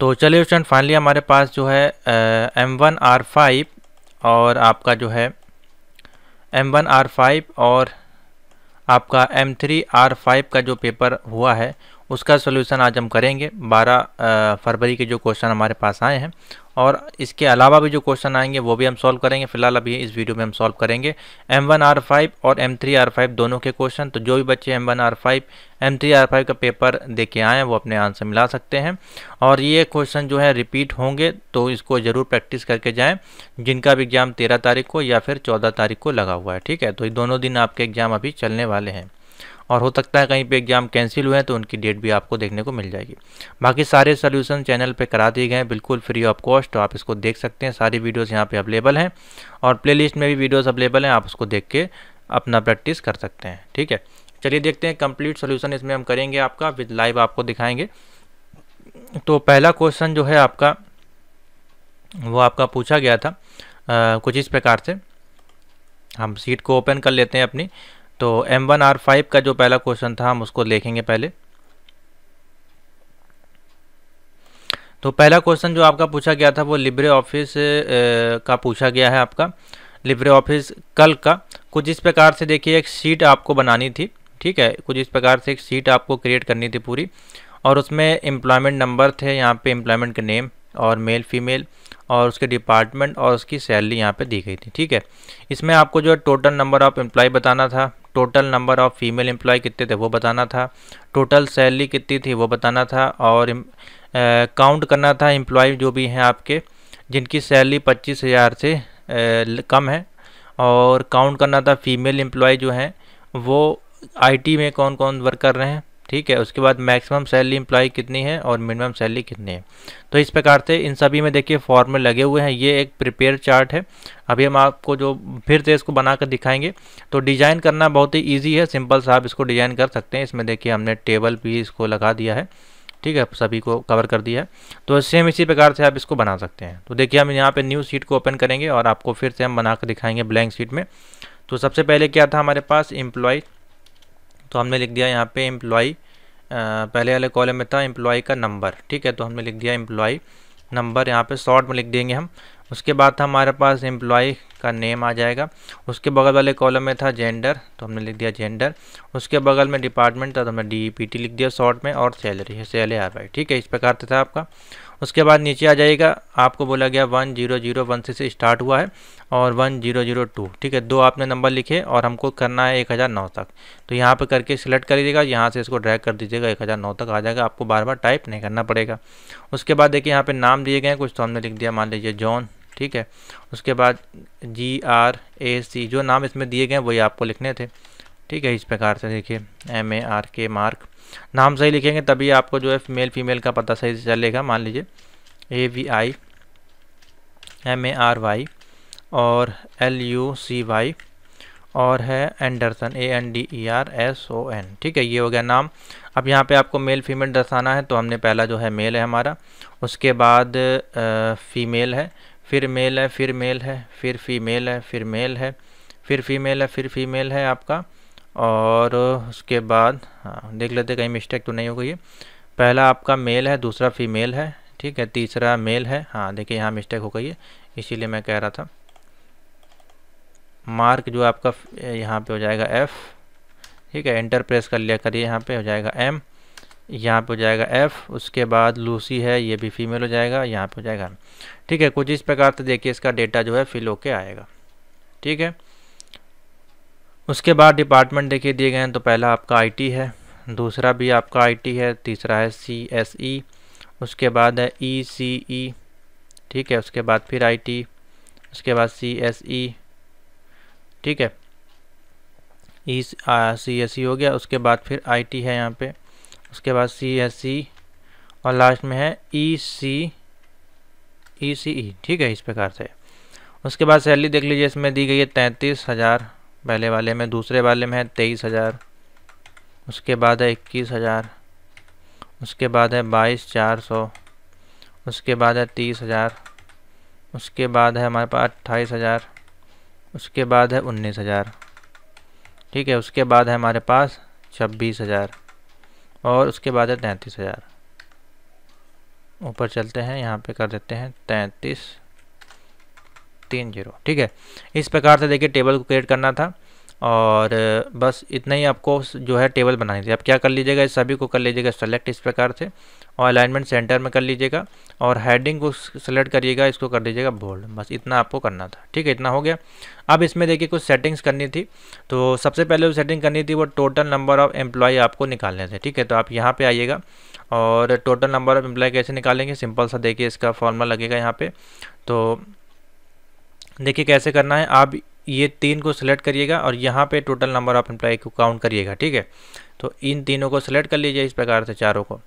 तो चलिए student finally हमारे पास जो है एम वन आर फाइव और आपका जो है एम वन आर फाइव और आपका एम थ्री आर फाइव का जो पेपर हुआ है उसका सोल्यूशन आज हम करेंगे बारह फरवरी के जो क्वेश्चन हमारे पास आए हैं और इसके अलावा भी जो क्वेश्चन आएंगे वो भी हम सॉल्व करेंगे फिलहाल अभी इस वीडियो में हम सॉल्व करेंगे एम वन आर फाइव और एम थ्री आर फाइव दोनों के क्वेश्चन तो जो भी बच्चे M one R five M three R five का पेपर दे के आए हैं वो अपने आंसर मिला सकते हैं और ये क्वेश्चन जो है रिपीट होंगे तो इसको ज़रूर प्रैक्टिस करके जाएँ जिनका भी एग्ज़ाम तेरह तारीख को या फिर चौदह तारीख को लगा हुआ है ठीक है तो ये दोनों दिन आपके एग्ज़ाम अभी चलने वाले हैं और हो सकता है कहीं पे एग्ज़ाम कैंसिल हुए हैं तो उनकी डेट भी आपको देखने को मिल जाएगी बाकी सारे सोल्यूशन चैनल पे करा दिए गए हैं बिल्कुल फ्री ऑफ कॉस्ट तो आप इसको देख सकते हैं सारी वीडियोज़ यहाँ पर अवेलेबल हैं और प्ले में भी वीडियोज़ अवेलेबल हैं आप उसको देख के अपना प्रैक्टिस कर सकते हैं ठीक है चलिए देखते हैं कम्प्लीट सोल्यूशन इसमें हम करेंगे आपका विद लाइव आपको दिखाएंगे तो पहला क्वेश्चन जो है आपका वो आपका पूछा गया था आ, कुछ इस प्रकार से हम सीट को ओपन कर लेते हैं अपनी तो एम वन आर फाइव का जो पहला क्वेश्चन था हम उसको देखेंगे पहले तो पहला क्वेश्चन जो आपका पूछा गया था वो लिब्रे ऑफिस का पूछा गया है आपका लिब्रे ऑफिस कल का कुछ इस प्रकार से देखिए एक शीट आपको बनानी थी ठीक है कुछ इस प्रकार से एक शीट आपको क्रिएट करनी थी पूरी और उसमें एम्प्लॉयमेंट नंबर थे यहाँ पे एम्प्लॉयमेंट के नेम और मेल फीमेल और उसके डिपार्टमेंट और उसकी सैलरी यहाँ पे दी गई थी ठीक है इसमें आपको जो है टोटल नंबर ऑफ एम्प्लॉय बताना था total number of female employ कितने थे वो बताना था टोटल सैलरी कितनी थी वो बताना था और काउंट करना था एम्प्लॉय जो भी हैं आपके जिनकी सैलरी पच्चीस हज़ार से आ, कम है और काउंट करना था फीमेल एम्प्लॉय जो हैं वो आईटी में कौन कौन वर्क कर रहे हैं ठीक है उसके बाद मैक्सिमम सैलरी इम्प्लाई कितनी है और मिनिमम सैलरी कितनी है तो इस प्रकार से इन सभी में देखिए फॉर्मूले लगे हुए हैं ये एक प्रिपेयर चार्ट है अभी हम आपको जो फिर से इसको बनाकर दिखाएंगे तो डिज़ाइन करना बहुत ही ईजी है सिंपल सा आप इसको डिज़ाइन कर सकते हैं इसमें देखिए हमने टेबल भी इसको लगा दिया है ठीक है सभी को कवर कर दिया है तो सेम इसी प्रकार से आप इसको बना सकते हैं तो देखिए हम यहाँ पे न्यू सीट को ओपन करेंगे और आपको फिर से हम बना कर दिखाएंगे ब्लैंक सीट में तो सबसे पहले क्या था हमारे पास एम्प्लॉय तो हमने लिख दिया यहाँ पे एम्प्लॉय पहले वाले कॉलम में था एम्प्लॉय का नंबर ठीक है तो हमने लिख दिया एम्प्लॉय नंबर यहाँ पे शॉर्ट में लिख देंगे हम उसके बाद था हमारे पास एम्प्लॉय का नेम आ जाएगा उसके बगल वाले कॉलम में था जेंडर तो हमने लिख दिया जेंडर उसके बगल में डिपार्टमेंट था तो हमने डी e लिख दिया शॉर्ट में और सैलरी है सैलरी आर ठीक है इस प्रकार था आपका उसके बाद नीचे आ जाएगा आपको बोला गया वन जीरो जीरो वन से, से स्टार्ट हुआ है और वन जीरो जीरो टू ठीक है दो आपने नंबर लिखे और हमको करना है एक हज़ार नौ तक तो यहाँ पे करके सिलेक्ट कर लीजिएगा यहाँ से इसको ड्रैग कर दीजिएगा एक हज़ार नौ तक आ जाएगा आपको बार बार टाइप नहीं करना पड़ेगा उसके बाद देखिए यहाँ पर नाम दिए गए हैं कुछ तो हमने लिख दिया मान लीजिए जॉन ठीक है उसके बाद जी आर ए सी जो नाम इसमें दिए गए हैं वही आपको लिखने थे ठीक है इस प्रकार से देखिए M A R K mark नाम सही लिखेंगे तभी आपको जो है मेल फीमेल का पता सही चलेगा मान लीजिए A V I M A R Y और एल यू सी वाई और है Anderson A N D E R S O N ठीक है ये हो गया नाम अब यहाँ पे आपको मेल फीमेल दर्शाना है तो हमने पहला जो है मेल है हमारा उसके बाद फीमेल है फिर मेल है फिर मेल है फिर फीमेल है फिर मेल है फिर फीमेल है फिर फीमेल है आपका और उसके बाद हाँ देख लेते कहीं मिस्टेक तो नहीं हो गई है पहला आपका मेल है दूसरा फीमेल है ठीक है तीसरा मेल है हाँ देखिए यहाँ मिस्टेक हो गई है इसीलिए मैं कह रहा था मार्क जो आपका यहाँ पे हो जाएगा एफ़ ठीक है एंटर प्रेस कर लिया करिए यहाँ पे हो जाएगा एम यहाँ पे हो जाएगा एफ़ उसके बाद लूसी है ये भी फीमेल हो जाएगा यहाँ पे हो जाएगा ठीक है कुछ इस प्रकार से देखिए इसका डेटा जो है फिल होके आएगा ठीक है उसके बाद डिपार्टमेंट देखिए दिए गए हैं तो पहला आपका आईटी है दूसरा भी आपका आईटी है तीसरा है सीएसई e, उसके बाद है ईसीई e e, ठीक है उसके बाद फिर आईटी उसके बाद सीएसई ठीक है ई सी एस ई हो गया उसके बाद फिर आईटी है यहाँ पे उसके बाद सीएसई और लास्ट में है ई सी ई सी ई ठीक है इस प्रकार से उसके बाद सैलरी देख लीजिए इसमें दी गई है तैंतीस हज़ार पहले वाले में दूसरे वाले में है तेईस हज़ार उसके बाद है इक्कीस हज़ार उसके बाद है बाईस चार सौ उसके बाद है तीस हज़ार उसके बाद है हमारे पास अट्ठाईस हज़ार उसके बाद है उन्नीस हज़ार ठीक है उसके बाद है हमारे पास छब्बीस हज़ार और उसके बाद है तैंतीस हज़ार ऊपर चलते हैं यहाँ पे कर देते हैं तैंतीस तीन जीरो ठीक है इस प्रकार से देखिए टेबल को क्रिएट करना था और बस इतना ही आपको जो है टेबल बनानी थी आप क्या कर लीजिएगा इस सभी को कर लीजिएगा सेलेक्ट इस प्रकार से और अलाइनमेंट सेंटर में कर लीजिएगा और हेडिंग को सेलेक्ट करिएगा इसको कर दीजिएगा बोल्ड बस इतना आपको करना था ठीक है इतना हो गया अब इसमें देखिए कुछ सेटिंग्स करनी थी तो सबसे पहले जो सेटिंग करनी थी वो टोटल नंबर ऑफ़ एम्प्लॉय आपको निकालने थे ठीक है तो आप यहाँ पर आइएगा और टोटल नंबर ऑफ़ एम्प्लॉय कैसे निकालेंगे सिंपल सा देखिए इसका फॉर्मूला लगेगा यहाँ पर तो देखिए कैसे करना है आप ये तीन को सिलेक्ट करिएगा और यहाँ पे टोटल नंबर ऑफ एम्प्लॉय को काउंट करिएगा ठीक है तो इन तीनों को सिलेक्ट कर लीजिए इस प्रकार से चारों को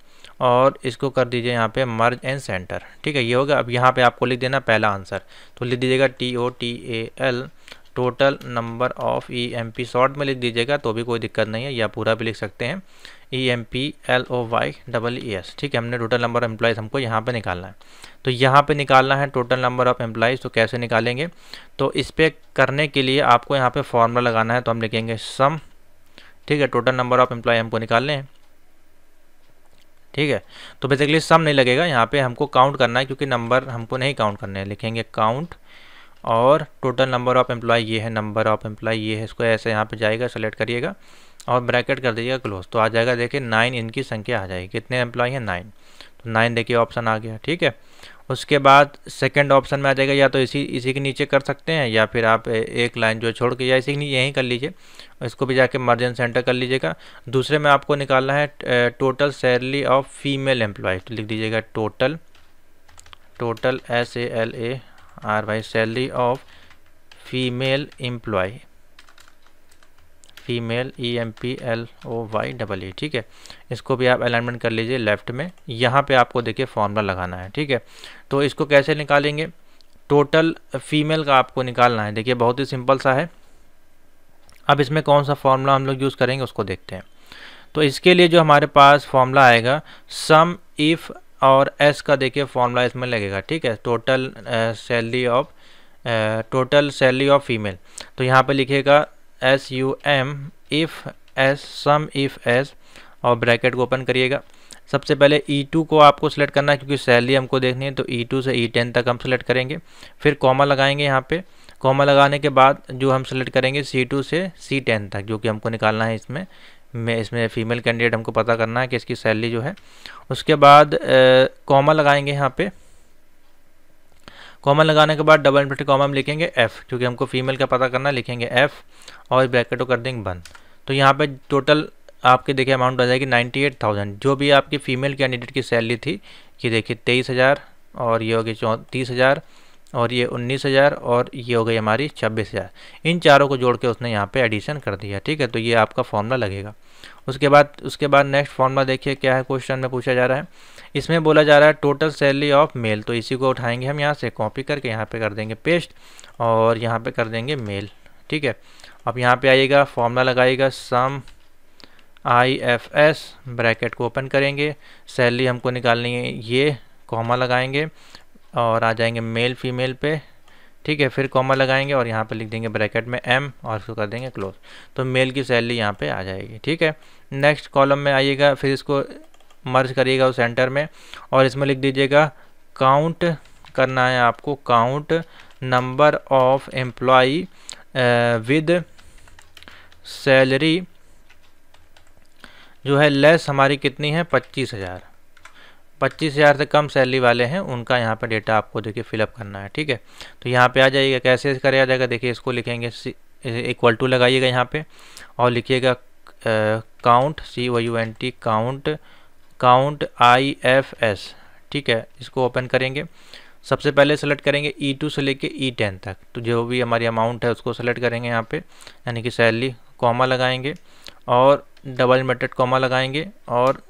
और इसको कर दीजिए यहाँ पे मर्ज एंड सेंटर ठीक है ये होगा अब यहाँ पे आपको लिख देना पहला आंसर तो लिख दीजिएगा T O T A L total number of E M P short में लिख दीजिएगा तो भी कोई दिक्कत नहीं है या पूरा भी लिख सकते हैं E M P L O Y double E S ठीक है हमने टोटल नंबर ऑफ एम्प्लॉयज़ हमको यहाँ पे निकालना है तो यहाँ पे निकालना है टोटल नंबर ऑफ एम्प्लॉयज़ तो कैसे निकालेंगे तो इस पर करने के लिए आपको यहाँ पे फॉर्मूला लगाना है तो हम लिखेंगे सम ठीक है टोटल नंबर ऑफ एम्प्लॉय हमको निकालने हैं ठीक है तो बेसिकली सम नहीं लगेगा यहाँ पर हमको काउंट करना है क्योंकि नंबर हमको नहीं काउंट करने हैं लिखेंगे काउंट और टोटल नंबर ऑफ एम्प्लॉय ये है नंबर ऑफ एम्प्लॉय ये है इसको ऐसे यहाँ पर जाएगा सेलेक्ट करिएगा और ब्रैकेट कर दीजिएगा क्लोज तो आ जाएगा देखिए नाइन इनकी संख्या आ जाएगी कितने एम्प्लॉय हैं नाइन तो नाइन देखिए ऑप्शन आ गया ठीक है उसके बाद सेकंड ऑप्शन में आ जाएगा या तो इसी इसी के नीचे कर सकते हैं या फिर आप एक लाइन जो छोड़ के या इसी के नीचे यहीं कर लीजिए इसको भी जाके मर्जन सेंटर कर लीजिएगा दूसरे में आपको निकालना है total salary of female employ तो लिख दीजिएगा total total S A L A R Y salary of female employ female E M P L O Y double E ठीक है इसको भी आप अलाइनमेंट कर लीजिए लेफ्ट में यहाँ पे आपको देखिए फॉर्मूला लगाना है ठीक है तो इसको कैसे निकालेंगे टोटल फीमेल का आपको निकालना है देखिए बहुत ही सिंपल सा है अब इसमें कौन सा फॉर्मूला हम लोग यूज़ करेंगे उसको देखते हैं तो इसके लिए जो हमारे पास फॉर्मूला आएगा सम इफ़ और एस का देखिए फॉर्मूला इसमें लगेगा ठीक है total salary of total salary of female तो यहाँ पे लिखेगा S U M if S sum if S और ब्रैकेट को ओपन करिएगा सबसे पहले E2 को आपको सिलेक्ट करना है क्योंकि सैलरी हमको देखनी है तो E2 से E10 तक हम सिलेक्ट करेंगे फिर कॉमा लगाएंगे यहाँ पे कॉमा लगाने के बाद जो हम सिलेक्ट करेंगे C2 से C10 तक जो कि हमको निकालना है इसमें में इसमें फ़ीमेल कैंडिडेट हमको पता करना है कि इसकी सैलरी जो है उसके बाद कॉमा लगाएंगे यहाँ पर कॉमन लगाने के बाद डबल इन्वर्टेड कॉमा हम लिखेंगे एफ़ क्योंकि हमको फीमेल का पता करना लिखेंगे एफ़ और ब्रैकेटों कर देंगे बंद तो यहाँ पे टोटल आपके देखिए अमाउंट आ जाएगी नाइन्टी एट थाउजेंड जो भी आपकी फीमेल कैंडिडेट की सैलरी थी ये देखिए तेईस हज़ार और ये हो गई चौंतीस हज़ार और ये उन्नीस हज़ार और ये हो गई हमारी छब्बीस हज़ार इन चारों को जोड़ के उसने यहाँ पे एडिशन कर दिया ठीक है तो ये आपका फॉर्मूला लगेगा उसके बाद उसके बाद नेक्स्ट फॉर्मूला देखिए क्या है क्वेश्चन में पूछा जा रहा है इसमें बोला जा रहा है टोटल सैलरी ऑफ मेल तो इसी को उठाएंगे हम यहाँ से कॉपी करके यहाँ पे कर देंगे पेस्ट और यहाँ पे कर देंगे मेल ठीक है अब यहाँ पे आइएगा फॉर्मूला लगाइएगा sum I F S bracket को ओपन करेंगे सैलरी हमको निकालनी है ये कॉमा लगाएंगे और आ जाएंगे मेल फीमेल पे ठीक है फिर कॉमा लगाएंगे और यहाँ पे लिख देंगे ब्रैकेट में एम और इसको कर देंगे क्लोज तो मेल की सैलरी यहाँ पे आ जाएगी ठीक है नेक्स्ट कॉलम में आइएगा फिर इसको मर्ज करिएगा उस सेंटर में और इसमें लिख दीजिएगा काउंट करना है आपको count number of employ with salary जो है लेस हमारी कितनी है पच्चीस हज़ार पच्चीस हज़ार से कम सैलरी वाले हैं उनका यहाँ पे डेटा आपको देखिए फिलअप करना है ठीक है तो यहाँ पे आ जाइएगा कैसे कराया जाएगा देखिए इसको लिखेंगे इक्वल टू लगाइएगा यहाँ पे और लिखिएगा count C Y U N T count count I F S ठीक है इसको ओपन करेंगे सबसे पहले सेलेक्ट करेंगे ई e टू से लेके ई e टेन तक तो जो भी हमारी अमाउंट है उसको सेलेक्ट करेंगे यहाँ पे यानी कि सैलरी कॉमा लगाएंगे और डबल मेटेड कॉमा लगाएंगे और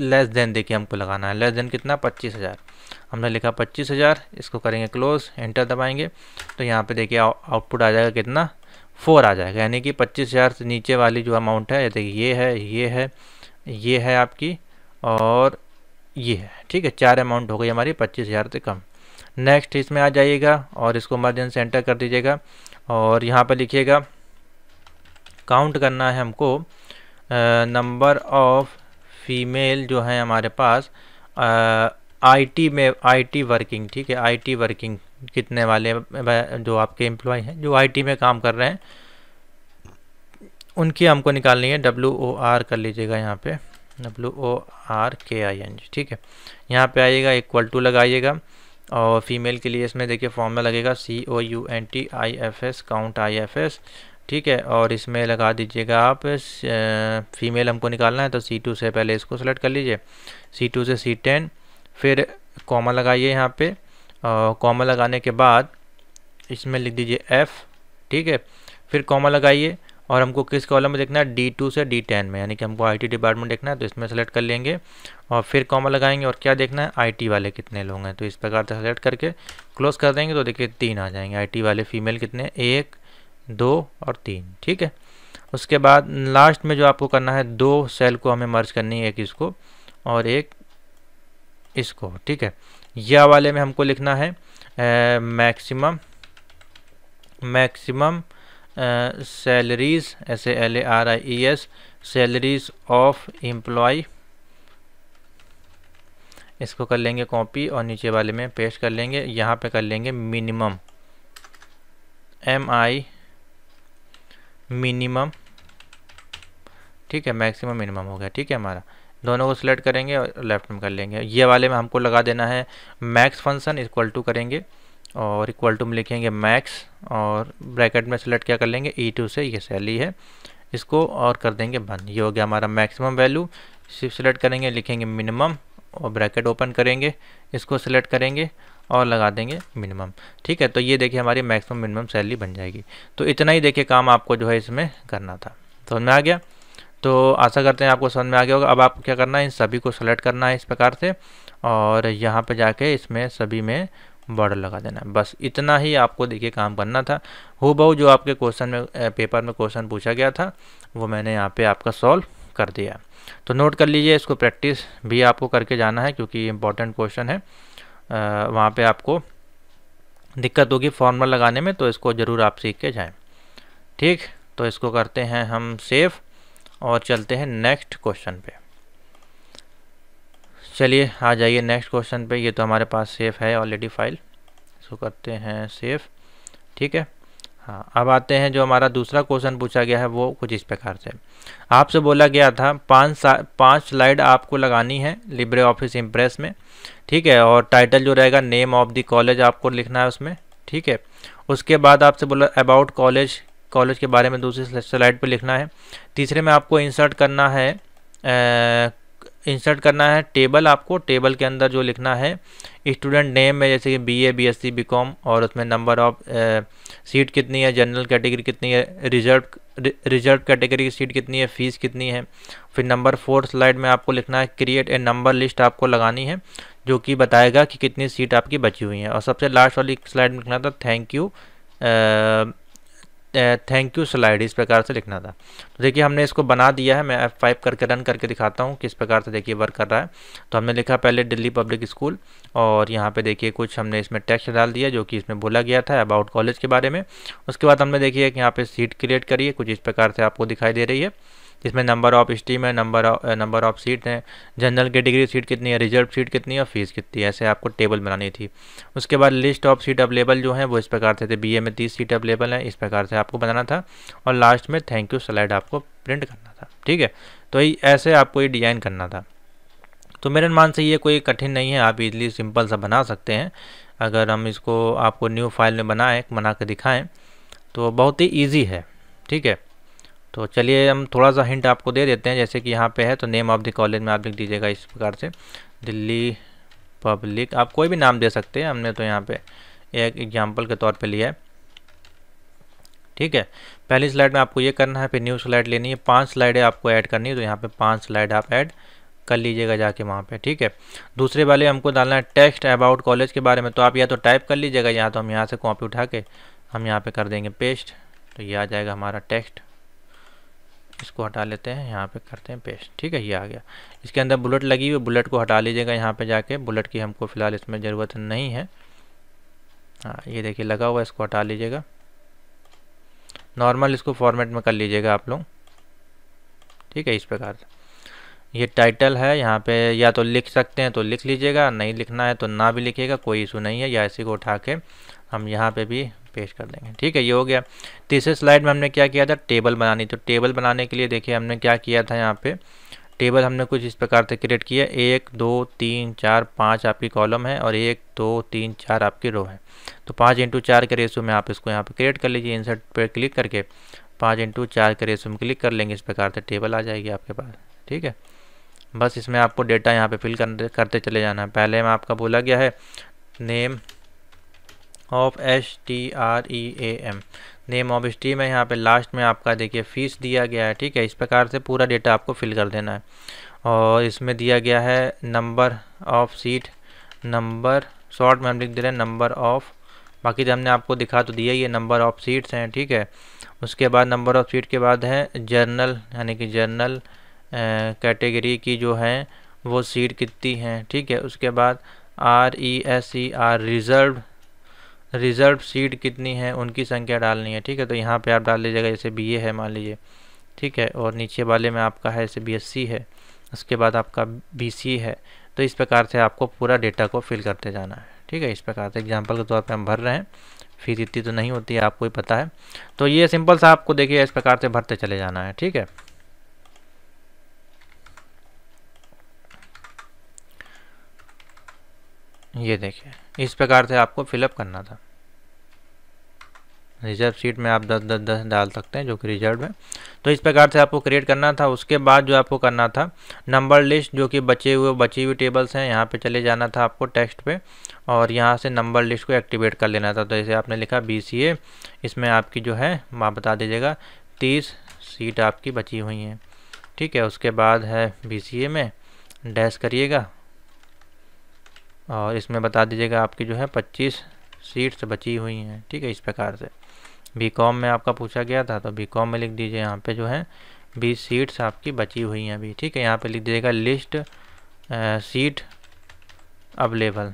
लेस देन देखिए हमको लगाना है लेस देन कितना पच्चीस हज़ार हमने लिखा पच्चीस हज़ार इसको करेंगे क्लोज एंटर दबाएंगे तो यहाँ पे देखिए आउटपुट आ जाएगा कितना फोर आ जाएगा यानी कि पच्चीस हज़ार से नीचे वाली जो अमाउंट है ये देखिए ये है ये है ये है आपकी और ये है ठीक है चार अमाउंट हो गई हमारी पच्चीस हज़ार से कम नेक्स्ट इसमें आ जाइएगा और इसको मार्जिन से एंटर कर दीजिएगा और यहाँ पर लिखिएगा काउंट करना है हमको नंबर ऑफ़ फीमेल जो है हमारे पास आईटी में आईटी वर्किंग ठीक है आईटी वर्किंग कितने वाले जो आपके एम्प्लॉय हैं जो आईटी में काम कर रहे हैं उनकी हमको निकालनी है डब्ल्यू ओ आर कर लीजिएगा यहाँ पे डब्ल्यू ओ आर के आई एन जी ठीक है यहाँ पे आइएगा इक्वल टू लगाइएगा और फीमेल के लिए इसमें देखिए फॉर्म में लगेगा C O U N T I F S count I F S ठीक है और इसमें लगा दीजिएगा आप फीमेल हमको निकालना है तो सी टू से पहले इसको सेलेक्ट कर लीजिए सी टू से सी टेन फिर कॉमा लगाइए यहाँ पर और कॉमा लगाने के बाद इसमें लिख दीजिए एफ़ ठीक है फिर कॉमा लगाइए और हमको किस कॉलम में देखना है डी टू से डी टेन में यानी कि हमको आईटी डिपार्टमेंट देखना है तो इसमें सेलेक्ट कर लेंगे और फिर कॉमा लगाएंगे और क्या देखना है आईटी वाले कितने लोग हैं तो इस प्रकार से सेलेक्ट करके क्लोज कर देंगे तो देखिए तीन आ जाएंगे आईटी वाले फीमेल कितने एक दो और तीन ठीक है उसके बाद लास्ट में जो आपको करना है दो सेल को हमें मर्ज करनी है एक इसको और एक इसको ठीक है यह वाले में हमको लिखना है maximum maximum salaries S L A R I E S salaries of employ इसको कर लेंगे कॉपी और नीचे वाले में पेस्ट कर लेंगे यहाँ पे कर लेंगे मिनिमम एम आई मिनिमम ठीक है मैक्सिमम मिनिमम हो गया ठीक है हमारा दोनों को सिलेक्ट करेंगे और लेफ्ट में कर लेंगे ये वाले में हमको लगा देना है मैक्स फंक्शन इक्वल टू करेंगे और इक्वल टू में लिखेंगे मैक्स और ब्रैकेट में सिलेक्ट क्या कर लेंगे ई e टू से ये सैली है इसको और कर देंगे बंद ये हो गया हमारा मैक्सिमम वैल्यू सिर्फ सिलेक्ट करेंगे लिखेंगे मिनिमम और ब्रैकेट ओपन करेंगे इसको सिलेक्ट करेंगे और लगा देंगे मिनिमम ठीक है तो ये देखिए हमारी मैक्सिमम मिनिमम सैलरी बन जाएगी तो इतना ही देखिए काम आपको जो है इसमें करना था समझ में आ गया तो आशा करते हैं आपको समझ में आ गया होगा अब आपको क्या करना है इन सभी को सेलेक्ट करना है इस प्रकार से और यहाँ पर जाके इसमें सभी में बॉर्डर लगा देना है बस इतना ही आपको देखिए काम करना था हो बहु जो आपके क्वेश्चन में पेपर में क्वेश्चन पूछा गया था वो मैंने यहाँ पे आपका सॉल्व कर दिया तो नोट कर लीजिए इसको प्रैक्टिस भी आपको करके जाना है क्योंकि ये इंपॉर्टेंट क्वेश्चन है वहाँ पे आपको दिक्कत होगी फॉर्मल लगाने में तो इसको ज़रूर आप सीख के जाएँ ठीक तो इसको करते हैं हम सेव और चलते हैं नेक्स्ट क्वेश्चन पे चलिए आ जाइए नेक्स्ट क्वेश्चन पे ये तो हमारे पास सेफ है ऑलरेडी फाइल इसको करते हैं सेफ ठीक है हाँ अब आते हैं जो हमारा दूसरा क्वेश्चन पूछा गया है वो कुछ इस प्रकार से आपसे बोला गया था पाँच पाँच स्लाइड आपको लगानी है लिब्रे ऑफिस इम्प्रेस में ठीक है और टाइटल जो रहेगा नेम ऑफ द कॉलेज आपको लिखना है उसमें ठीक है उसके बाद आपसे बोला अबाउट कॉलेज कॉलेज के बारे में दूसरी स्लाइड पर लिखना है तीसरे में आपको इंसर्ट करना है इंसर्ट करना है टेबल आपको टेबल के अंदर जो लिखना है स्टूडेंट नेम में जैसे कि B A B S C B com और उसमें नंबर ऑफ सीट कितनी है जनरल कैटेगरी कितनी है रिजर्व रिजर्व कैटेगरी की सीट कितनी है फ़ीस कितनी है फिर नंबर फोर स्लाइड में आपको लिखना है क्रिएट ए नंबर लिस्ट आपको लगानी है जो कि बताएगा कि कितनी सीट आपकी बची हुई है और सबसे लास्ट वाली स्लाइड में लिखना था thank you thank you slide इस प्रकार से लिखना था तो देखिए हमने इसको बना दिया है मैं F5 करके रन करके दिखाता हूँ किस प्रकार से देखिए वर्क कर रहा है तो हमने लिखा पहले दिल्ली पब्लिक स्कूल और यहाँ पे देखिए कुछ हमने इसमें टेक्स्ट डाल दिया जो कि इसमें बोला गया था अबाउट कॉलेज के बारे में उसके बाद हमने देखिए कि यहाँ पर सीट क्रिएट करिए कुछ इस प्रकार से आपको दिखाई दे रही है जिसमें नंबर ऑफ स्टीम है नंबर नंबर ऑफ सीट हैं जनरल कैटेगरी सीट कितनी है रिजर्व सीट कितनी है और फीस कितनी है ऐसे आपको टेबल बनानी थी उसके बाद लिस्ट ऑफ सीट अवेलेबल जो है वो इस प्रकार से थे बी में तीस सीट अवेलेबल हैं इस प्रकार से आपको बनाना था और लास्ट में थैंक यू स्लाइड आपको प्रिंट करना था ठीक है तो ऐसे आपको ये डिज़ाइन करना था तो मेरे अनुमान से ये कोई कठिन नहीं है आप इजली सिंपल सा बना सकते हैं अगर हम इसको आपको न्यू फाइल में बनाएं बना के दिखाएं तो बहुत ही ईजी है ठीक है तो चलिए हम थोड़ा सा हिंट आपको दे देते हैं जैसे कि यहाँ पे है तो नेम ऑफ़ द कॉलेज में आप लिख दीजिएगा इस प्रकार से दिल्ली पब्लिक आप कोई भी नाम दे सकते हैं हमने तो यहाँ पे एक एग्जाम्पल के तौर पे लिया है ठीक है पहली स्लाइड में आपको ये करना है फिर न्यू स्लाइड लेनी है पांच स्लाइडें आपको ऐड करनी है तो यहाँ पर पाँच स्लाइड आप ऐड कर लीजिएगा जाके वहाँ पर ठीक है दूसरे वाले हमको डालना है टेक्स्ट अबाउट कॉलेज के बारे में तो आप या तो टाइप कर लीजिएगा यहाँ तो हम यहाँ से कॉपी उठा के हम यहाँ पर कर देंगे पेस्ट तो ये आ जाएगा हमारा टेक्स्ट इसको हटा लेते हैं यहाँ पे करते हैं पेस्ट ठीक है ये आ गया इसके अंदर बुलेट लगी हुई बुलेट को हटा लीजिएगा यहाँ पे जाके बुलेट की हमको फ़िलहाल इसमें ज़रूरत नहीं है हाँ ये देखिए लगा हुआ इसको हटा लीजिएगा नॉर्मल इसको फॉर्मेट में कर लीजिएगा आप लोग ठीक है इस प्रकार ये टाइटल है यहाँ पे या तो लिख सकते हैं तो लिख लीजिएगा नहीं लिखना है तो ना भी लिखिएगा कोई इशू नहीं है या इसी को उठा के हम यहाँ पे भी पेश कर देंगे ठीक है ये हो गया तीसरे स्लाइड में हमने क्या किया था टेबल बनानी तो टेबल बनाने के लिए देखिए हमने क्या किया था यहाँ पे टेबल हमने कुछ इस प्रकार से क्रिएट किया एक दो तीन चार पाँच आपकी कॉलम है और एक दो तीन चार आपकी रो है तो पाँच इंटू चार के रेसो में आप इसको यहाँ पे क्रिएट कर लीजिए इंसर्ट पर क्लिक करके पाँच इंटू चार के रेसो में क्लिक कर लेंगे इस प्रकार से टेबल आ जाएगी आपके पास ठीक है बस इसमें आपको डेटा यहाँ पर फिल करते चले जाना है पहले में आपका बोला गया है name of H T R E A M name of stream है यहाँ पे लास्ट में आपका देखिए फीस दिया गया है ठीक है इस प्रकार से पूरा डेटा आपको फिल कर देना है और इसमें दिया गया है number of seat number short में हम लिख दे रहे हैं नंबर ऑफ़ बाकी जो तो हमने आपको दिखा तो दिया ये नंबर ऑफ सीट्स हैं ठीक है उसके बाद नंबर ऑफ सीट के बाद है जर्नल यानी कि जर्नल कैटेगरी की जो हैं वो सीट कितनी हैं ठीक है उसके बाद R E S E R reserve reserve seat कितनी है उनकी संख्या डालनी है ठीक है तो यहाँ पे आप डाल लीजिएगा जैसे बी है मान लीजिए ठीक है और नीचे वाले में आपका है जैसे बी है उसके बाद आपका बी है तो इस प्रकार से आपको पूरा डेटा को फिल करते जाना है ठीक है इस प्रकार से एग्जाम्पल के तौर पर हम भर रहे हैं फीस इतनी तो नहीं होती है आपको ही पता है तो ये सिंपल सा आपको देखिए इस प्रकार से भरते चले जाना है ठीक है ये देखिए इस प्रकार से आपको फिलअप करना था रिजर्व सीट में आप दस दस दस डाल सकते हैं जो कि रिजर्व है तो इस प्रकार से आपको क्रिएट करना था उसके बाद जो आपको करना था नंबर लिस्ट जो कि बचे हुए बची हुई टेबल्स हैं यहाँ पे चले जाना था आपको टेक्स्ट पे और यहाँ से नंबर लिस्ट को एक्टिवेट कर लेना था तो जैसे आपने लिखा बी इसमें आपकी जो है आप बता दीजिएगा तीस सीट आपकी बची हुई हैं ठीक है उसके बाद है बी में डैश करिएगा और इसमें बता दीजिएगा आपकी जो है पच्चीस सीट्स बची हुई हैं ठीक है इस प्रकार से बी कॉम में आपका पूछा गया था तो बी कॉम में लिख दीजिए यहाँ पे जो है बीस सीट्स आपकी बची हुई हैं अभी ठीक है यहाँ पे लिख दीजिएगा लिस्ट सीट अवेलेबल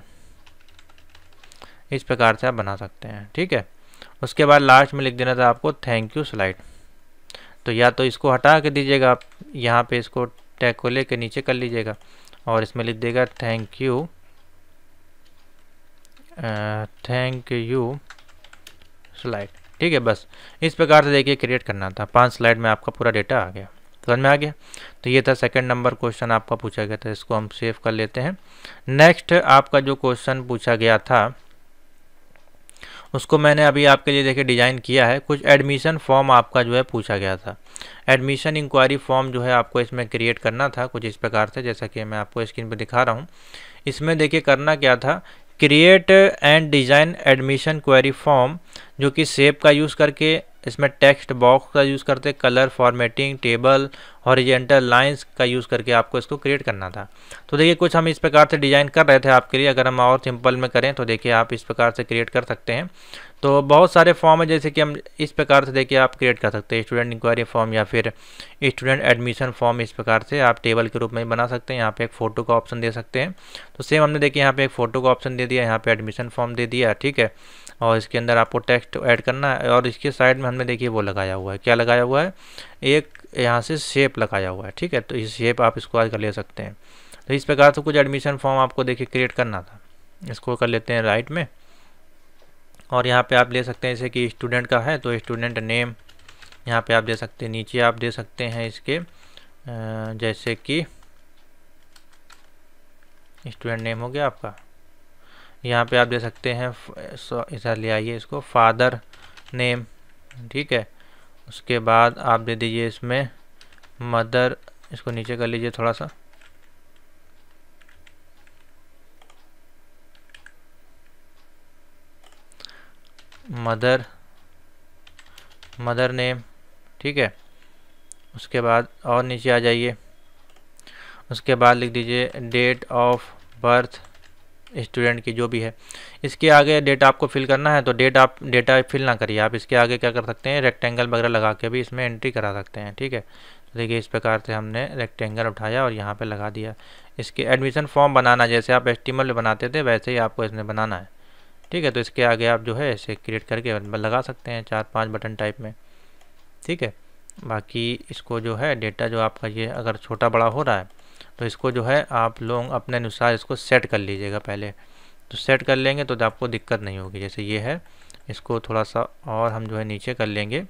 इस प्रकार से आप बना सकते हैं ठीक है उसके बाद लास्ट में लिख देना था आपको थैंक यू स्लाइड तो या तो इसको हटा के दीजिएगा आप यहाँ पर इसको टैग को ले के नीचे कर लीजिएगा और इसमें लिख देगा thank you thank you slide ठीक है बस इस प्रकार से देखिए क्रिएट करना था पांच स्लाइड में आपका पूरा डेटा आ गया समझ में आ गया तो ये था सेकंड नंबर क्वेश्चन आपका पूछा गया था इसको हम सेव कर लेते हैं नेक्स्ट आपका जो क्वेश्चन पूछा गया था उसको मैंने अभी आपके लिए देखिए डिज़ाइन किया है कुछ एडमिशन फॉर्म आपका जो है पूछा गया था एडमिशन इंक्वायरी फॉर्म जो है आपको इसमें क्रिएट करना था कुछ इस प्रकार से जैसा कि मैं आपको स्क्रीन पर दिखा रहा हूँ इसमें देखिए करना क्या था create and design admission query form जो कि सेप का यूज़ करके इसमें टेक्स्ट बॉक्स का यूज़ करते colour formatting table horizontal lines का यूज़ करके आपको इसको क्रिएट करना था तो देखिए कुछ हम इस प्रकार से डिज़ाइन कर रहे थे आपके लिए अगर हम और सिंपल में करें तो देखिए आप इस प्रकार से क्रिएट कर सकते हैं तो बहुत सारे फॉर्म है जैसे कि हम इस प्रकार से देखिए आप क्रिएट कर सकते हैं स्टूडेंट इंक्वायरी फॉर्म या फिर स्टूडेंट एडमिशन फॉर्म इस प्रकार से आप टेबल के रूप में बना सकते हैं यहाँ पे एक फ़ोटो का ऑप्शन दे सकते हैं तो सेम हमने देखिए यहाँ पे एक फ़ोटो का ऑप्शन दे दिया यहाँ पे एडमिशन फॉर्म दे दिया ठीक है और इसके अंदर आपको टेक्स्ट ऐड करना है और इसके साइड में हमने देखिए वो लगाया हुआ है क्या लगाया हुआ है एक यहाँ से शेप लगाया हुआ है ठीक है तो इस शेप आप इसको आज कर ले सकते हैं तो इस प्रकार से कुछ एडमिशन फॉर्म आपको देखिए क्रिएट करना था इसको कर लेते हैं राइट में और यहाँ पे आप ले सकते हैं जैसे कि स्टूडेंट का है तो स्टूडेंट नेम यहाँ पे आप दे सकते हैं नीचे आप दे सकते हैं इसके जैसे कि स्टूडेंट नेम हो गया आपका यहाँ पे आप दे सकते हैं ऐसा ले आइए इसको फादर नेम ठीक है उसके बाद आप दे दीजिए इसमें मदर इसको नीचे कर लीजिए थोड़ा सा मदर मदर नेम ठीक है उसके बाद और नीचे आ जाइए उसके बाद लिख दीजिए डेट ऑफ बर्थ स्टूडेंट की जो भी है इसके आगे डेट आपको फिल करना है तो डेट आप डेटा फिल ना करिए आप इसके आगे क्या कर सकते हैं रेक्टेंगल वगैरह लगा के भी इसमें एंट्री करा सकते हैं ठीक है तो देखिए इस प्रकार से हमने रेक्टेंगल उठाया और यहाँ पे लगा दिया इसके एडमिशन फॉर्म बनाना जैसे आप एस्टिमेट बनाते थे वैसे ही आपको इसमें बनाना है ठीक है तो इसके आगे आप जो है इसे क्रिएट करके मतलब लगा सकते हैं चार पांच बटन टाइप में ठीक है बाकी इसको जो है डेटा जो आपका ये अगर छोटा बड़ा हो रहा है तो इसको जो है आप लोग अपने अनुसार इसको सेट कर लीजिएगा पहले तो सेट कर लेंगे तो आपको दिक्कत नहीं होगी जैसे ये है इसको थोड़ा सा और हम जो है नीचे कर लेंगे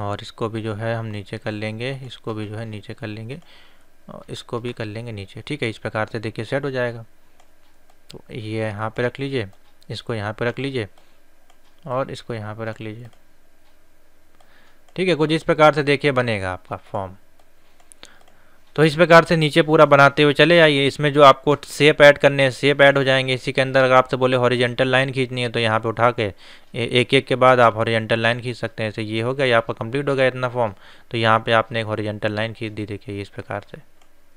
और इसको भी जो है हम नीचे कर लेंगे इसको भी जो है नीचे कर लेंगे और इसको भी कर लेंगे नीचे ठीक है इस प्रकार से देखिए सेट हो जाएगा तो ये यहाँ पे रख लीजिए इसको यहाँ पे रख लीजिए और इसको यहाँ पे रख लीजिए ठीक है कुछ इस प्रकार से देखिए बनेगा आपका फॉर्म तो इस प्रकार से नीचे पूरा बनाते हुए चले आइए इसमें जो आपको सेप ऐड करने हैं सेप ऐड हो जाएंगे इसी के अंदर अगर आपसे बोले हॉरिजेंटल लाइन खींचनी है तो यहाँ पे उठा के एक एक के बाद आप हॉरिजेंटल लाइन खींच सकते हैं ऐसे ये हो गया ये आपका कंप्लीट हो गया इतना फॉर्म तो यहाँ पे आपने एक हॉरिजेंटल लाइन खींच दी देखिए इस प्रकार से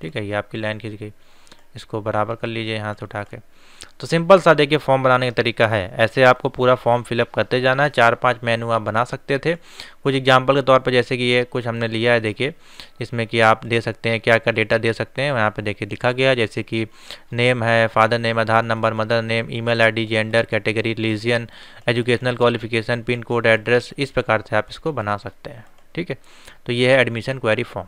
ठीक है ये आपकी लाइन खींच गई इसको बराबर कर लीजिए यहाँ से उठा के तो सिंपल सा देखिए फॉर्म बनाने का तरीका है ऐसे आपको पूरा फॉर्म फिलअप करते जाना है चार पांच मेनू आप बना सकते थे कुछ एग्जांपल के तौर पर जैसे कि ये कुछ हमने लिया है देखिए जिसमें कि आप दे सकते हैं क्या क्या डेटा दे सकते हैं यहाँ पर देखिए लिखा गया जैसे कि नेम है father name Aadhaar number mother name email gender category religion educational qualification pin code address इस प्रकार से आप इसको बना सकते हैं ठीक है तो ये है एडमिशन क्वेरी फॉर्म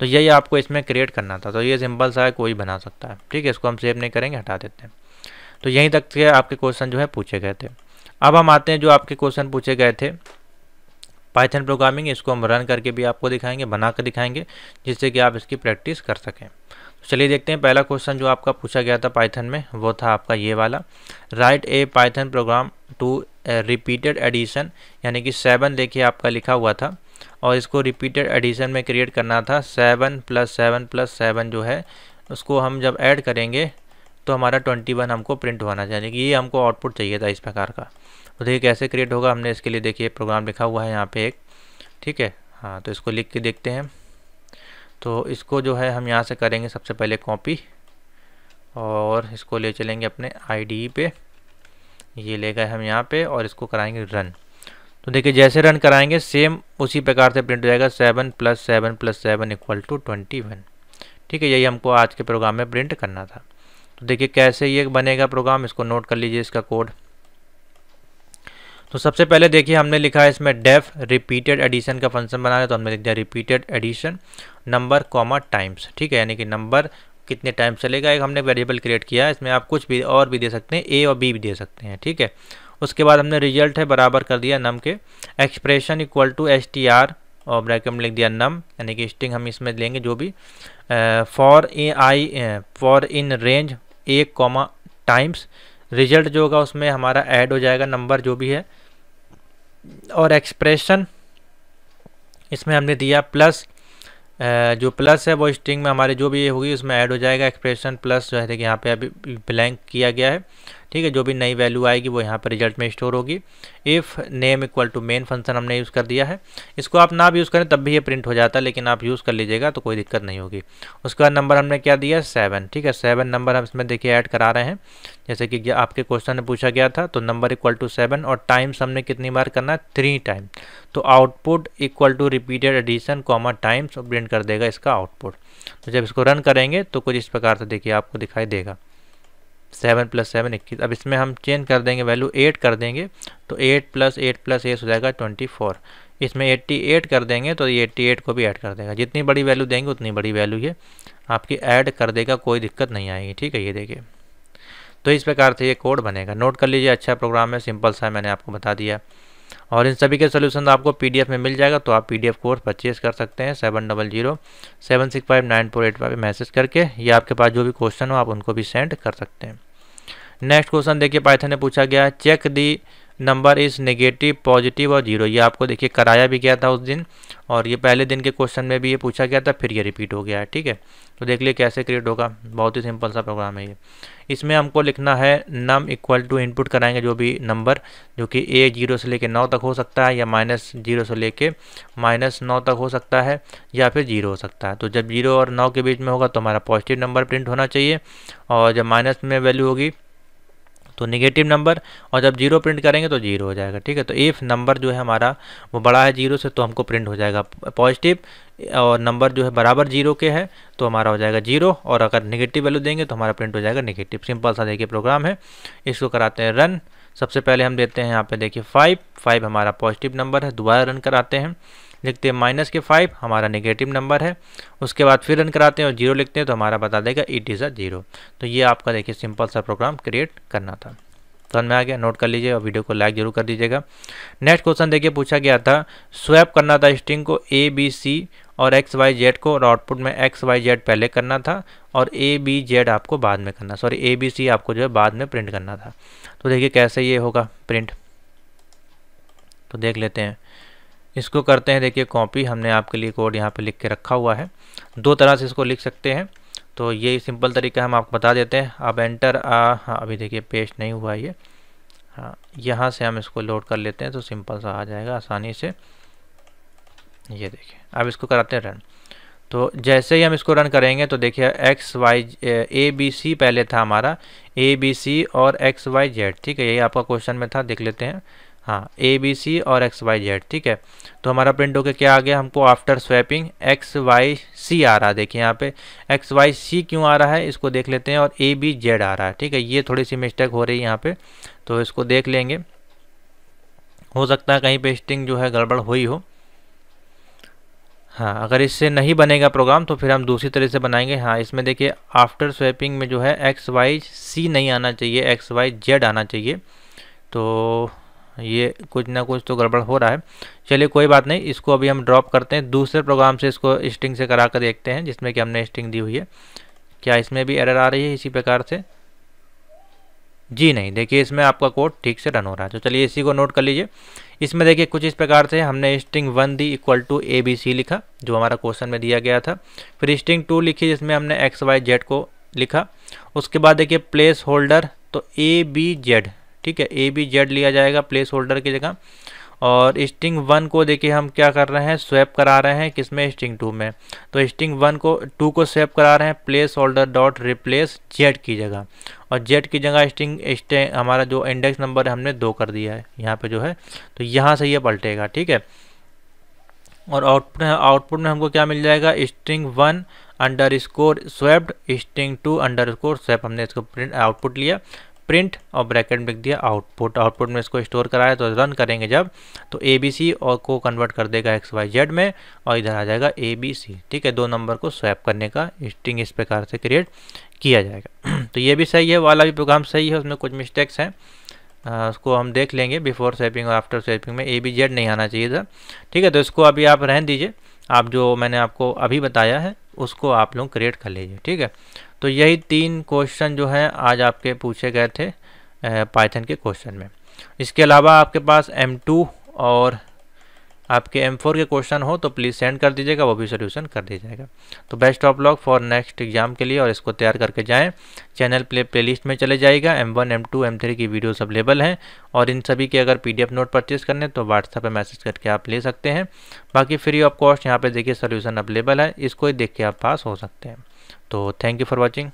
तो यही आपको इसमें क्रिएट करना था तो ये सिंपल सा है कोई बना सकता है ठीक है इसको हम सेव नहीं करेंगे हटा देते हैं तो यहीं तक के आपके क्वेश्चन जो है पूछे गए थे अब हम आते हैं जो आपके क्वेश्चन पूछे गए थे पाइथन प्रोग्रामिंग इसको हम रन करके भी आपको दिखाएंगे बना कर दिखाएंगे जिससे कि आप इसकी प्रैक्टिस कर सकें तो चलिए देखते हैं पहला क्वेश्चन जो आपका पूछा गया था पाइथन में वो था आपका ये वाला write a Python program to repeated addition यानी कि सेवन देखिए आपका लिखा हुआ था और इसको रिपीटेड एडिशन में क्रिएट करना था seven plus seven plus seven जो है उसको हम जब ऐड करेंगे तो हमारा ट्वेंटी वन हमको प्रिंट होना चाहिए कि ये हमको आउटपुट चाहिए था इस प्रकार का तो देखिए कैसे क्रिएट होगा हमने इसके लिए देखिए प्रोग्राम लिखा हुआ है यहाँ पे एक ठीक है हाँ तो इसको लिख के देखते हैं तो इसको जो है हम यहाँ से करेंगे सबसे पहले कॉपी और इसको ले चलेंगे अपने आई e पे ये ले गए हम यहाँ पे और इसको कराएंगे रन तो देखिए जैसे रन कराएंगे सेम उसी प्रकार से प्रिंट हो जाएगा seven plus seven plus seven equal to twenty one ठीक है यही हमको आज के प्रोग्राम में प्रिंट करना था तो देखिए कैसे ये बनेगा प्रोग्राम इसको नोट कर लीजिए इसका कोड तो सबसे पहले देखिए हमने लिखा है इसमें डेफ रिपीटेड एडिशन का फंक्शन बनाना है तो हमने लिख दिया repeated addition number comma times ठीक है यानी कि नंबर कितने टाइम चलेगा एक हमने वेरिएबल क्रिएट किया है इसमें आप कुछ भी और भी दे सकते हैं ए और बी भी दे सकते हैं ठीक है उसके बाद हमने रिजल्ट है बराबर कर दिया नम के expression equal to S T R और ब्रैकेट में लिख दिया नम यानी कि स्ट्रिंग हम इसमें लेंगे जो भी for A I for in range A comma times result जो होगा उसमें हमारा ऐड हो जाएगा नंबर जो भी है और एक्सप्रेशन इसमें हमने दिया प्लस जो प्लस है वो स्ट्रिंग में हमारे जो भी ये होगी उसमें ऐड हो जाएगा एक्सप्रेशन प्लस जो है देखिए यहाँ पे अभी ब्लैंक किया गया है ठीक है जो भी नई वैल्यू आएगी वो यहाँ पर रिजल्ट में स्टोर होगी if name equal to main function हमने यूज़ कर दिया है इसको आप ना भी यूज़ करें तब भी ये प्रिंट हो जाता है लेकिन आप यूज़ कर लीजिएगा तो कोई दिक्कत नहीं होगी उसके बाद नंबर हमने क्या दिया सेवन ठीक है सेवन नंबर हम इसमें देखिए ऐड करा रहे हैं जैसे कि आपके क्वेश्चन में पूछा गया था तो नंबर इक्वल टू सेवन और टाइम्स हमने कितनी बार करना है थ्री टाइम तो output equal to repeated addition comma times print कर देगा इसका आउटपुट तो जब इसको रन करेंगे तो कुछ इस प्रकार से देखिए आपको दिखाई देगा सेवन प्लस सेवन इक्कीस अब इसमें हम चेंज कर देंगे वैल्यू एट कर देंगे तो eight plus eight plus eight हो जाएगा ट्वेंटी फोर इसमें एट्टी एट कर देंगे तो ये एट्टी एट को भी ऐड कर देगा जितनी बड़ी वैल्यू देंगे उतनी बड़ी वैल्यू ये आपकी ऐड कर देगा कोई दिक्कत नहीं आएगी ठीक है ये देखिए तो इस प्रकार से ये कोड बनेगा नोट कर लीजिए अच्छा प्रोग्राम है सिंपल सा मैंने आपको बता दिया और इन सभी के सोल्यूशन आपको एफ में मिल जाएगा तो आप एफ कोर्स परचेज कर सकते हैं seven double zero seven six five nine four eight five message करके या आपके पास जो भी क्वेश्चन हो आप उनको भी सेंड कर सकते हैं नेक्स्ट क्वेश्चन देखिए पाइथन ने पूछा गया check the number is negative positive और जीरो ये आपको देखिए कराया भी गया था उस दिन और ये पहले दिन के क्वेश्चन में भी ये पूछा गया था फिर ये रिपीट हो गया है ठीक है तो देख लिए कैसे क्रिएट होगा बहुत ही सिंपल सा प्रोग्राम है ये इसमें हमको लिखना है नम इक्वल टू इनपुट कराएंगे जो भी नंबर जो कि ए जीरो से लेके नौ तक हो सकता है या माइनस जीरो से लेके माइनस नौ तक हो सकता है या फिर जीरो हो सकता है तो जब जीरो और नौ के बीच में होगा तो हमारा पॉजिटिव नंबर प्रिंट होना चाहिए और जब माइनस में वैल्यू होगी तो निगेटिव नंबर और जब जीरो प्रिंट करेंगे तो जीरो हो जाएगा ठीक है तो इफ़ नंबर जो है हमारा वो बड़ा है जीरो से तो हमको प्रिंट हो जाएगा पॉजिटिव और नंबर जो है बराबर जीरो के है तो हमारा हो जाएगा जीरो और अगर निगेटिव वैल्यू देंगे तो हमारा प्रिंट हो जाएगा निगेटिव सिंपल सा देखिए प्रोग्राम है इसको कराते हैं रन सबसे पहले हम देते हैं यहाँ पे देखिए फाइव फाइव हमारा पॉजिटिव नंबर है दोबारा रन कराते हैं लिखते हैं माइनस के फाइव हमारा नेगेटिव नंबर है उसके बाद फिर रन कराते हैं और जीरो लिखते हैं तो हमारा बता देगा इट इज़ अ जीरो तो ये आपका देखिए सिंपल सा प्रोग्राम क्रिएट करना था समझ तो में आ गया नोट कर लीजिए और वीडियो को लाइक जरूर कर दीजिएगा नेक्स्ट क्वेश्चन देखिए पूछा गया था स्वैप करना था स्ट्रिंग को ए बी सी और एक्स वाई जेड को और आउटपुट में एक्स वाई जेड पहले करना था और ए बी जेड आपको बाद में करना सॉरी ए बी सी आपको जो है बाद में प्रिंट करना था तो देखिए कैसे ये होगा प्रिंट तो देख लेते हैं इसको करते हैं देखिए कॉपी हमने आपके लिए कोड यहाँ पे लिख के रखा हुआ है दो तरह से इसको लिख सकते हैं तो ये सिंपल तरीका हम आपको बता देते हैं अब एंटर आ हाँ अभी देखिए पेस्ट नहीं हुआ ये हाँ यहाँ से हम इसको लोड कर लेते हैं तो सिंपल सा आ जाएगा आसानी से ये देखिए अब इसको कराते हैं रन तो जैसे ही हम इसको रन करेंगे तो देखिए X Y A B C पहले था हमारा ए बी सी और एक्स वाई जेड ठीक है यही आपका क्वेश्चन में था देख लेते हैं हाँ ए बी सी और एक्स वाई जेड ठीक है तो हमारा प्रिंट होकर क्या आ गया हमको after swapping X Y C आ रहा है देखिए यहाँ पे एक्स वाई सी क्यों आ रहा है इसको देख लेते हैं और ए बी जेड आ रहा है ठीक है ये थोड़ी सी मिस्टेक हो रही है यहाँ पे तो इसको देख लेंगे हो सकता है कहीं पेस्टिंग जो है गड़बड़ हुई हो हाँ अगर इससे नहीं बनेगा प्रोग्राम तो फिर हम दूसरी तरह से बनाएंगे हाँ इसमें देखिए आफ्टर स्वैपिंग में जो है एक्स वाई सी नहीं आना चाहिए एक्स वाई जेड आना चाहिए तो ये कुछ ना कुछ तो गड़बड़ हो रहा है चलिए कोई बात नहीं इसको अभी हम ड्रॉप करते हैं दूसरे प्रोग्राम से इसको स्ट्रिंग से करा कर देखते हैं जिसमें कि हमने स्ट्रिंग दी हुई है क्या इसमें भी एरर आ रही है इसी प्रकार से जी नहीं देखिए इसमें आपका कोड ठीक से रन हो रहा है तो चलिए इसी को नोट कर लीजिए इसमें देखिए कुछ इस प्रकार से हमने string one the equal to A B C लिखा जो हमारा क्वेश्चन में दिया गया था फिर स्ट्रिंग टू लिखी जिसमें हमने एक्स वाई जेड को लिखा उसके बाद देखिए प्लेस होल्डर तो ए बी जेड ठीक है ए बी जेड लिया जाएगा प्लेस होल्डर की जगह और स्ट्रिंग वन को देखिए हम क्या कर रहे हैं स्वैप करा रहे हैं किसमें स्ट्रिंग टू में तो स्ट्रिंग वन को टू को स्वैप करा रहे हैं placeholder dot replace Z की जगह और जेड की जगह स्ट्रिंग हमारा जो इंडेक्स नंबर है हमने दो कर दिया है यहाँ पे जो है तो यहाँ से ये पलटेगा ठीक है और आउटपुट आउटपुट में हमको क्या मिल जाएगा string one underscore swapped string two underscore swap हमने इसको प्रिंट आउटपुट लिया प्रिंट और ब्रैकेट में लिख दिया आउटपुट आउटपुट में इसको स्टोर कराया तो रन करेंगे जब तो ए बी सी और को कन्वर्ट कर देगा एक्स वाई जेड में और इधर आ जाएगा ए बी सी ठीक है दो नंबर को स्वैप करने का स्ट्रिंग इस प्रकार से क्रिएट किया जाएगा तो ये भी सही है वाला भी प्रोग्राम सही है उसमें कुछ मिस्टेक्स हैं उसको हम देख लेंगे बिफोर स्वैपिंग और आफ्टर स्वैपिंग में ए बी जेड नहीं आना चाहिए था ठीक है तो इसको अभी आप रहन दीजिए आप जो मैंने आपको अभी बताया है उसको आप लोग क्रिएट कर लीजिए ठीक है तो यही तीन क्वेश्चन जो हैं आज आपके पूछे गए थे पाइथन के क्वेश्चन में इसके अलावा आपके पास एम टू और आपके एम फोर के क्वेश्चन हो तो प्लीज़ सेंड कर दीजिएगा वो भी सोल्यूशन कर दिया जाएगा तो best of luck for next exam के लिए और इसको तैयार करके जाएं चैनल प्ले प्लेलिस्ट में चले जाएगा M one M two M three की वीडियोस अवेलेबल हैं और इन सभी के अगर पीडीएफ नोट परचेज करने तो व्हाट्सएप पर मैसेज करके आप ले सकते हैं बाकी फ्री ऑफ कॉस्ट यहाँ पर देखिए सोल्यूशन अवेलेबल है इसको ही देख के आप पास हो सकते हैं तो थैंक यू फॉर वॉचिंग